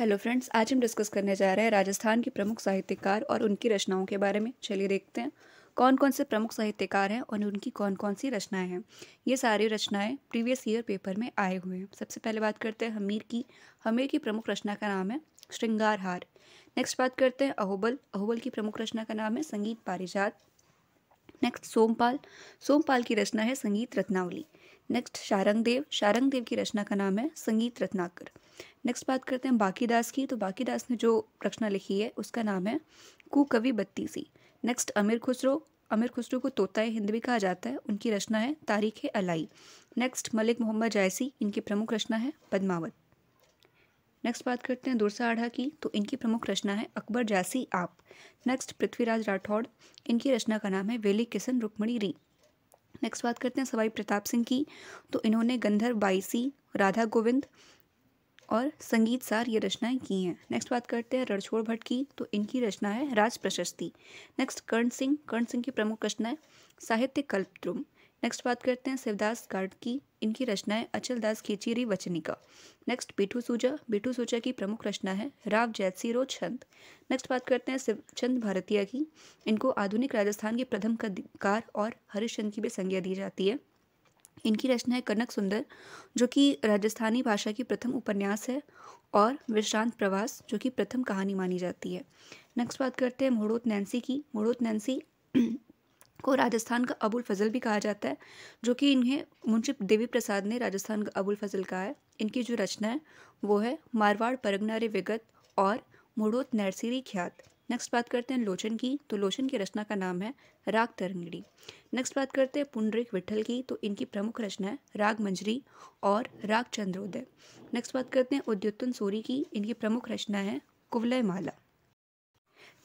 hello friends आज हम discuss करने जा रहे हैं राजस्थान के प्रमुख साहित्यकार और उनकी रचनाओं के बारे में चलिए देखते हैं कौन कौन से प्रमुख साहित्यकार हैं और उनकी कौन कौन सी रचनाएं हैं ये सारी रचनाएं प्रीवियस ईयर पेपर में आए हुए हैं सबसे पहले बात करते हैं हमीर की हमीर की प्रमुख रचना का नाम है श्रृंगार हार नेक्स्ट बात करते हैं अहोबल अहोबल की प्रमुख रचना का नाम है संगीत पारिजात नेक्स्ट सोमपाल सोमपाल की रचना है संगीत रत्नावली नेक्स्ट शारंगदेव शारंगदेव की रचना का नाम है संगीत रत्नाकर नेक्स्ट बात करते हैं बाकी दास की तो बाकी दास ने जो रचना लिखी है उसका नाम है कुकवि बत्तीसी नेक्स्ट अमीर खुसरो अमीर खुसरो को तोता हिंद भी कहा जाता है उनकी रचना है तारीख अलाई नेक्स्ट मलिक मोहम्मद जायसी इनकी प्रमुख रचना है पदमावत नेक्स्ट बात करते हैं दुरसा आढ़ा की तो इनकी प्रमुख रचना है अकबर जैसी आप नेक्स्ट पृथ्वीराज राठौड़ इनकी रचना का नाम है वेली किशन रुक्मणी री नेक्स्ट बात करते हैं सवाई प्रताप सिंह की तो इन्होंने गंधर्व बाईसी राधा गोविंद और संगीत सार ये रचनाएं की हैं नेक्स्ट बात करते हैं रणछोड़ भट्ट की तो इनकी रचना है राज प्रशस्ति नेक्स्ट कर्ण सिंह कर्ण सिंह की प्रमुख है साहित्य कल्पद्रुम नेक्स्ट बात करते हैं शिवदास गार्ड की इनकी रचना है अचल दास खिचीरी वचनिका नेक्स्ट बिठू सूजा बिठू सूजा की प्रमुख रचना है राव जैसी रो छंद नेक्स्ट बात करते हैं शिवचंद भारतीय की इनको आधुनिक राजस्थान के प्रथम कदकार और हरिश्चंद की भी संज्ञा दी जाती है इनकी रचना है कनक सुंदर जो कि राजस्थानी भाषा की प्रथम उपन्यास है और विश्रांत प्रवास जो कि प्रथम कहानी मानी जाती है नेक्स्ट बात करते हैं मोड़ोत नैन्सी की मोड़ोत नैन्सी को राजस्थान का अबुल फजल भी कहा जाता है जो कि इन्हें मुंशी देवी प्रसाद ने राजस्थान का अबुल फजल कहा है इनकी जो रचना है वो है मारवाड़ परगनारे विगत और मुड़ोत नैरसिरी ख्यात नेक्स्ट बात करते हैं लोचन की तो लोचन की रचना का नाम है राग तरंगड़ी नेक्स्ट बात करते हैं पुंडरिक विठल की तो इनकी प्रमुख रचना है राग मंजरी और राग चंद्रोदय नेक्स्ट बात करते हैं उद्योतन सूरी की इनकी प्रमुख रचना है कुवलय माला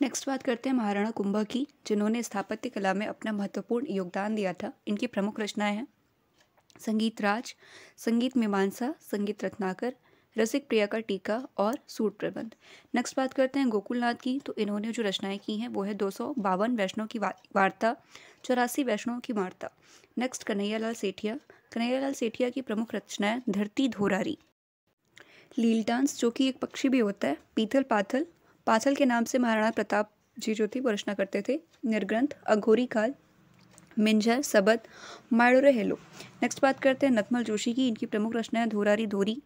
नेक्स्ट बात करते हैं महाराणा कुंभा की जिन्होंने स्थापत्य कला में अपना महत्वपूर्ण योगदान दिया था इनकी प्रमुख रचनाएं हैं संगीत राज संगीत मीमांसा संगीत रत्नाकर रसिक प्रिया का टीका और सूट प्रबंध नेक्स्ट बात करते हैं गोकुलनाथ की तो इन्होंने जो रचनाएं की हैं वो है दो सौ बावन वैष्णव की वार्ता चौरासी वैष्णव की वार्ता नेक्स्ट कन्हैयालाल सेठिया कन्हैयालाल सेठिया की प्रमुख रचनाएं धरती धोरारी लील डांस जो कि एक पक्षी भी होता है पीथल पाथल पाथल के नाम से महाराणा प्रताप जी जो थे वो रचना करते थे निर्ग्रंथ अघोरी काल मिंजर सबद माडोरे हेलो नेक्स्ट बात करते हैं नथमल जोशी की इनकी प्रमुख रचना धोरारी धोरी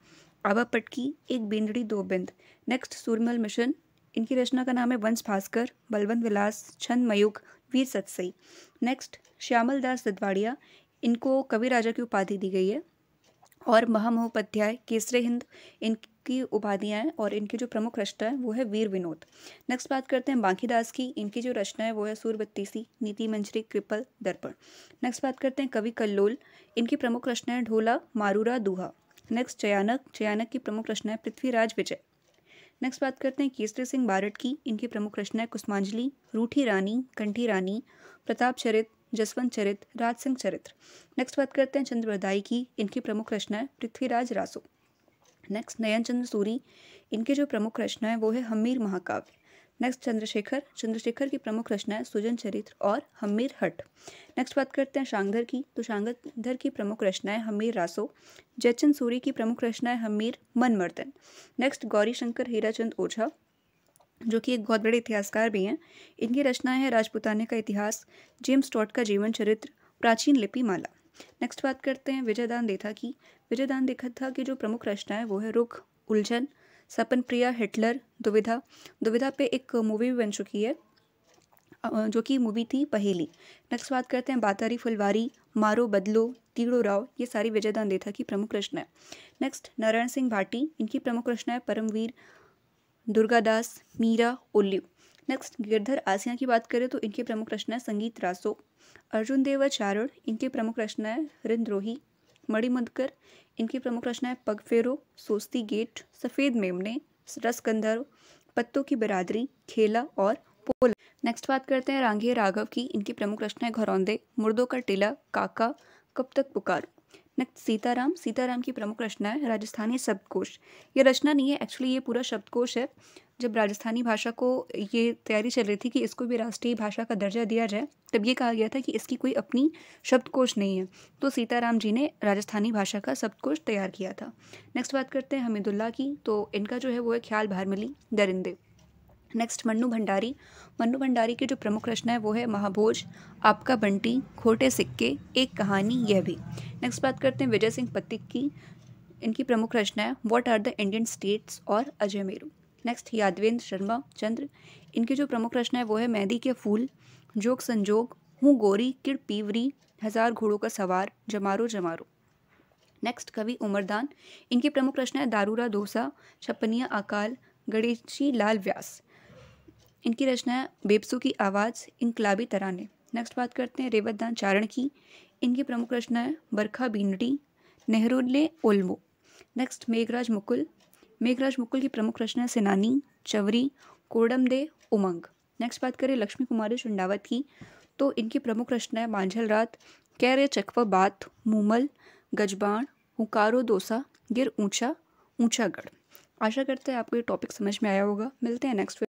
आवा पटकी एक बेंदड़ी दो बिंद नेक्स्ट सूरमल मिशन इनकी रचना का नाम है वंश भास्कर बलवंत विलास छंद मयुग वीर सतसई नेक्स्ट श्यामल दास ददवाड़िया इनको कवि राजा की उपाधि दी गई है और महामहोपाध्याय केसरे हिंद इनकी उपाधियाँ हैं और इनकी जो प्रमुख रचना है वो है वीर विनोद नेक्स्ट बात करते हैं बांकी दास की इनकी जो रचना है वो है सूरबत्तीसी नीति मंजरी कृपल दर्पण नेक्स्ट बात करते हैं कवि कल्लोल इनकी प्रमुख रचना है ढोला मारूरा दूहा नेक्स्ट जयानक चयानक की प्रमुख रचना है पृथ्वीराज विजय नेक्स्ट बात करते हैं केसरी सिंह बारट की इनकी प्रमुख रचना है कुष्मांजलि रूठी रानी कंठी रानी प्रताप चरित जसवंत चरित राज सिंह चरित्र नेक्स्ट बात करते हैं चंद्रबदाई की इनकी प्रमुख रचना है पृथ्वीराज रासो नेक्स्ट नयन चंद्र सूरी इनकी जो प्रमुख रचना है वो है हमीर महाकाव्य नेक्स्ट चंद्रशेखर चंद्रशेखर की प्रमुख रचनाएं सुजन चरित्र और हमीर हट नेक्स्ट बात करते हैं शांगधर की तो शांगधर की प्रमुख रचनाएं हमीर रासो जयचंद सूरी की प्रमुख रचनाएं हमीर मनमर्दन नेक्स्ट गौरीशंकर हीराचंद ओझा जो कि एक बहुत बड़े इतिहासकार भी हैं इनकी रचनाएं हैं राजपुताने का इतिहास जेम्स टॉट का जीवन चरित्र प्राचीन लिपि माला नेक्स्ट बात करते हैं विजयदान देखा की विजयदान देखा था की जो प्रमुख रचनाएं वो है रुख उलझन सपन प्रिया हिटलर दुविधा दुविधा पे एक मूवी भी बन चुकी है जो कि मूवी थी पहेली नेक्स्ट बात करते हैं बातारी फुलवारी मारो बदलो तीड़ो राव ये सारी विजय देता की प्रमुख रचना है नेक्स्ट नारायण सिंह भाटी इनकी प्रमुख रचना है परमवीर दुर्गादास मीरा ओल्यू नेक्स्ट गिरधर आसिया की बात करें तो इनकी प्रमुख रचना है संगीत रासो अर्जुन देव चारण इनकी प्रमुख रचना है रिंद्रोही मड़ी मदकर इनकी प्रमुख रचनाएं पगफेरो सोस्ती गेट सफ़ेद मेमने रस पत्तों की बिरादरी खेला और पोल नेक्स्ट बात करते हैं रांगे राघव की इनकी प्रमुख रचनाएं घरौंदे मुर्दों का टीला काका कब तक पुकार नेक्स्ट सीताराम सीताराम की प्रमुख रचना है राजस्थानी शब्दकोश ये रचना नहीं है एक्चुअली ये पूरा शब्दकोश है जब राजस्थानी भाषा को ये तैयारी चल रही थी कि इसको भी राष्ट्रीय भाषा का दर्जा दिया जाए तब ये कहा गया था कि इसकी कोई अपनी शब्दकोश नहीं है तो सीताराम जी ने राजस्थानी भाषा का शब्दकोश तैयार किया था नेक्स्ट बात करते हैं हमीदुल्ला की तो इनका जो है वो है ख्याल भारमली दरिंदे नेक्स्ट मन्नू भंडारी मन्नू भंडारी की जो प्रमुख रचना है वो है महाभोज आपका बंटी खोटे सिक्के एक कहानी यह भी नेक्स्ट बात करते हैं विजय सिंह पतिक की इनकी प्रमुख रचना है what are the Indian states और अजय मेरू नेक्स्ट यादवेंद्र शर्मा चंद्र इनकी जो प्रमुख रचना है वो है मेहंदी के फूल जोग संजोग हूँ गोरी किड़ पीवरी हजार घोड़ों का सवार जमारो जमारो नेक्स्ट कवि उमरदान इनकी प्रमुख रचना है दारूरा दोसा छपनिया अकाल गणेशी लाल व्यास इनकी रचना है बेबसू की आवाज़ इनकलाबी तराने नेक्स्ट बात करते हैं रेवत दान चारण की इनकी प्रमुख रचना है बरखा बीनडी नेहरू ने ओल्मो नेक्स्ट मेघराज मुकुल मेघराज मुकुल की प्रमुख रचना है सेनानी चवरी कोडम दे उमंग नेक्स्ट बात करें लक्ष्मी कुमारी चुंडावत की तो इनकी प्रमुख रचना है मांझल रात कैर चकवा बात मूमल गजबाण हुकारो दोसा गिर ऊंचा ऊंचा गढ़ आशा करते हैं आपको ये टॉपिक समझ में आया होगा मिलते हैं नेक्स्ट